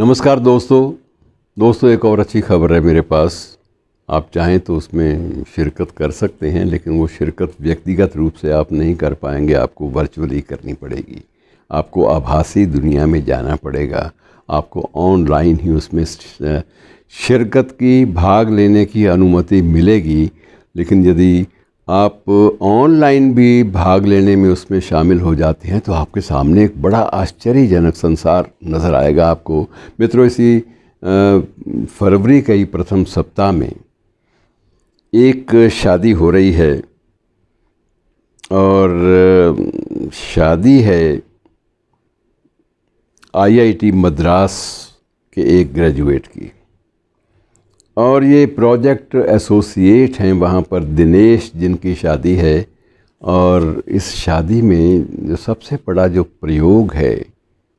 नमस्कार दोस्तों दोस्तों एक और अच्छी खबर है मेरे पास आप चाहें तो उसमें शिरकत कर सकते हैं लेकिन वो शिरकत व्यक्तिगत रूप से आप नहीं कर पाएंगे आपको वर्चुअली करनी पड़ेगी आपको आभासी दुनिया में जाना पड़ेगा आपको ऑनलाइन ही उसमें शिरकत की भाग लेने की अनुमति मिलेगी लेकिन यदि आप ऑनलाइन भी भाग लेने में उसमें शामिल हो जाते हैं तो आपके सामने एक बड़ा आश्चर्यजनक संसार नज़र आएगा आपको मित्रों इसी फरवरी के ही प्रथम सप्ताह में एक शादी हो रही है और शादी है आईआईटी मद्रास के एक ग्रेजुएट की और ये प्रोजेक्ट एसोसिएट हैं वहाँ पर दिनेश जिनकी शादी है और इस शादी में जो सबसे बड़ा जो प्रयोग है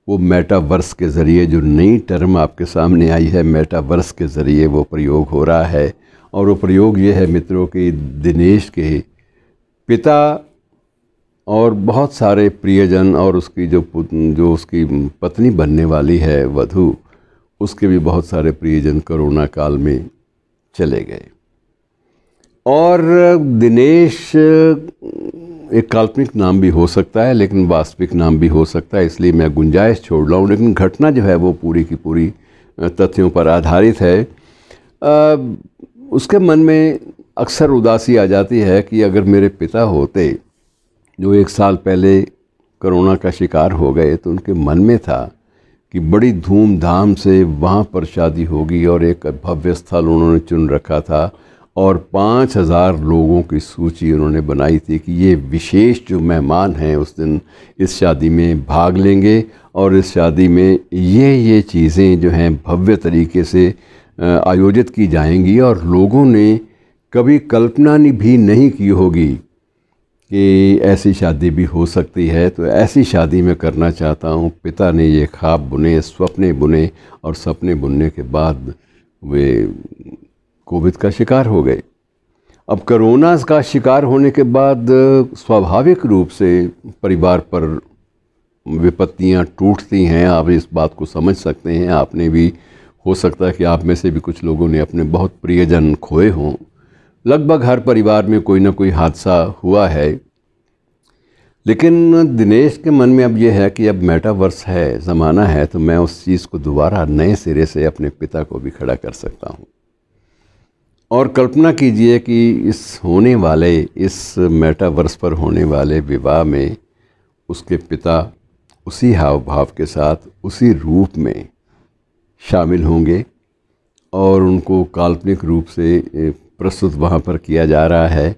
वो मेटावर्स के ज़रिए जो नई टर्म आपके सामने आई है मेटावर्स के ज़रिए वो प्रयोग हो रहा है और वो प्रयोग ये है मित्रों के दिनेश के पिता और बहुत सारे प्रियजन और उसकी जो जो उसकी पत्नी बनने वाली है वधू उसके भी बहुत सारे प्रियजन कोरोना काल में चले गए और दिनेश एक काल्पनिक नाम भी हो सकता है लेकिन वास्तविक नाम भी हो सकता है इसलिए मैं गुंजाइश छोड़ रहा हूँ लेकिन घटना जो है वो पूरी की पूरी तथ्यों पर आधारित है आ, उसके मन में अक्सर उदासी आ जाती है कि अगर मेरे पिता होते जो एक साल पहले कोरोना का शिकार हो गए तो उनके मन में था कि बड़ी धूमधाम से वहाँ पर शादी होगी और एक भव्य स्थल उन्होंने चुन रखा था और पाँच हज़ार लोगों की सूची उन्होंने बनाई थी कि ये विशेष जो मेहमान हैं उस दिन इस शादी में भाग लेंगे और इस शादी में ये ये चीज़ें जो हैं भव्य तरीके से आयोजित की जाएंगी और लोगों ने कभी कल्पना भी नहीं की होगी कि ऐसी शादी भी हो सकती है तो ऐसी शादी मैं करना चाहता हूँ पिता ने ये ख्वाब बुने सपने बुने और सपने बुनने के बाद वे कोविड का शिकार हो गए अब करोना का शिकार होने के बाद स्वाभाविक रूप से परिवार पर विपत्तियाँ टूटती हैं आप इस बात को समझ सकते हैं आपने भी हो सकता है कि आप में से भी कुछ लोगों ने अपने बहुत प्रियजन खोए हों लगभग हर परिवार में कोई ना कोई हादसा हुआ है लेकिन दिनेश के मन में अब यह है कि अब मेटावर्स है ज़माना है तो मैं उस चीज़ को दोबारा नए सिरे से अपने पिता को भी खड़ा कर सकता हूँ और कल्पना कीजिए कि इस होने वाले इस मेटावर्स पर होने वाले विवाह में उसके पिता उसी हाव भाव के साथ उसी रूप में शामिल होंगे और उनको काल्पनिक रूप से प्रस्तुत वहाँ पर किया जा रहा है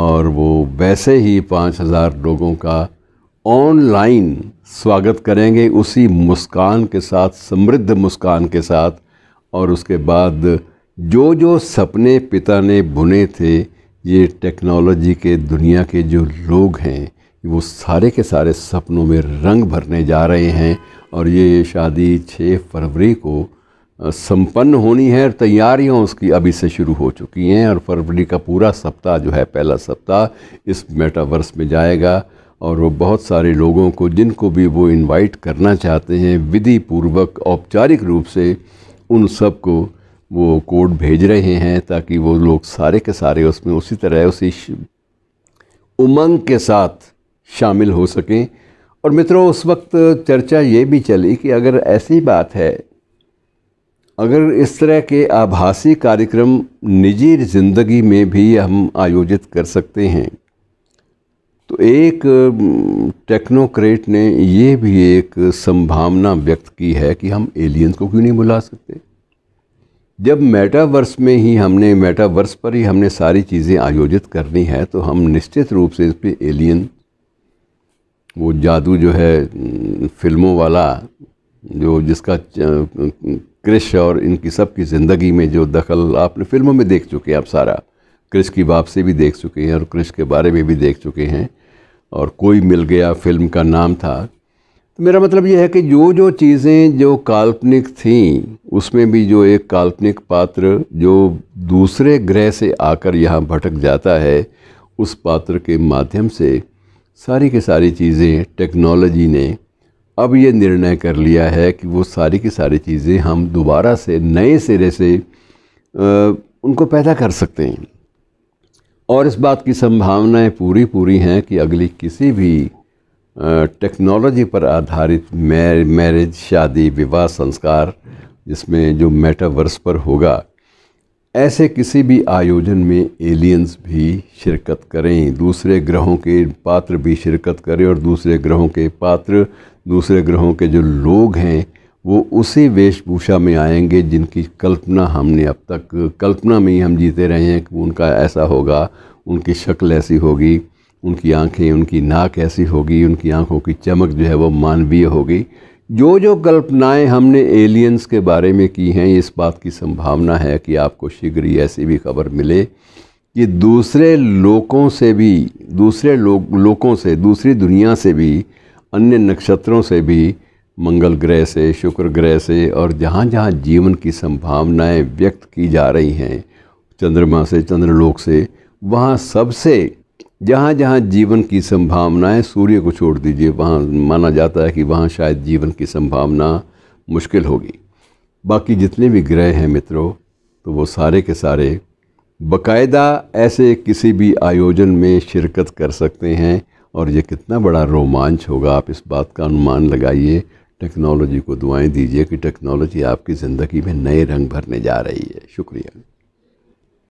और वो वैसे ही पाँच हज़ार लोगों का ऑनलाइन स्वागत करेंगे उसी मुस्कान के साथ समृद्ध मुस्कान के साथ और उसके बाद जो जो सपने पिता ने बुने थे ये टेक्नोलॉजी के दुनिया के जो लोग हैं वो सारे के सारे सपनों में रंग भरने जा रहे हैं और ये शादी 6 फरवरी को संपन्न होनी है और तैयारियाँ उसकी अभी से शुरू हो चुकी हैं और फरवरी का पूरा सप्ताह जो है पहला सप्ताह इस मेटावर्स में जाएगा और वो बहुत सारे लोगों को जिनको भी वो इनवाइट करना चाहते हैं विधि पूर्वक औपचारिक रूप से उन सब को वो कोड भेज रहे हैं ताकि वो लोग सारे के सारे उसमें उसी तरह उसी उमंग के साथ शामिल हो सकें और मित्रों उस वक्त चर्चा ये भी चली कि अगर ऐसी बात है अगर इस तरह के आभासी कार्यक्रम निजी ज़िंदगी में भी हम आयोजित कर सकते हैं तो एक टेक्नोक्रेट ने ये भी एक संभावना व्यक्त की है कि हम एलियंस को क्यों नहीं बुला सकते जब मेटावर्स में ही हमने मेटावर्स पर ही हमने सारी चीज़ें आयोजित करनी है तो हम निश्चित रूप से इस पर एलियन वो जादू जो है फिल्मों वाला जो जिसका क्रिश और इनकी सब की ज़िंदगी में जो दखल आपने फिल्मों में देख चुके हैं आप सारा क्रिश की वापसी भी देख चुके हैं और क्रिश के बारे में भी देख चुके हैं और कोई मिल गया फिल्म का नाम था तो मेरा मतलब यह है कि जो जो चीज़ें जो काल्पनिक थीं उसमें भी जो एक काल्पनिक पात्र जो दूसरे ग्रह से आकर यहाँ भटक जाता है उस पात्र के माध्यम से सारी की सारी चीज़ें टेक्नोलॉजी ने अब ये निर्णय कर लिया है कि वो सारी की सारी चीज़ें हम दोबारा से नए सिरे से आ, उनको पैदा कर सकते हैं और इस बात की संभावनाएं पूरी पूरी हैं कि अगली किसी भी टेक्नोलॉजी पर आधारित मैरिज शादी विवाह संस्कार जिसमें जो मेटावर्स पर होगा ऐसे किसी भी आयोजन में एलियंस भी शिरकत करें दूसरे ग्रहों के पात्र भी शिरकत करें और दूसरे ग्रहों के पात्र दूसरे ग्रहों के जो लोग हैं वो उसी वेशभूषा में आएंगे जिनकी कल्पना हमने अब तक कल्पना में ही हम जीते रहे हैं कि उनका ऐसा होगा उनकी शक्ल ऐसी होगी उनकी आंखें उनकी नाक ऐसी होगी उनकी आंखों की चमक जो है वो मानवीय होगी जो जो कल्पनाएं हमने एलियंस के बारे में की हैं इस बात की संभावना है कि आपको शीघ्र ही ऐसी भी खबर मिले कि दूसरे लोगों से भी दूसरे लोगों से दूसरी दुनिया से भी अन्य नक्षत्रों से भी मंगल ग्रह से शुक्र ग्रह से और जहाँ जहाँ जीवन की संभावनाएं व्यक्त की जा रही हैं चंद्रमा से चंद्रलोक से वहाँ सबसे जहाँ जहाँ जीवन की संभावनाएं सूर्य को छोड़ दीजिए वहाँ माना जाता है कि वहाँ शायद जीवन की संभावना मुश्किल होगी बाकी जितने भी ग्रह हैं मित्रों तो वो सारे के सारे बकायदा ऐसे किसी भी आयोजन में शिरकत कर सकते हैं और ये कितना बड़ा रोमांच होगा आप इस बात का अनुमान लगाइए टेक्नोलॉजी को दुआएं दीजिए कि टेक्नोलॉजी आपकी ज़िंदगी में नए रंग भरने जा रही है शुक्रिया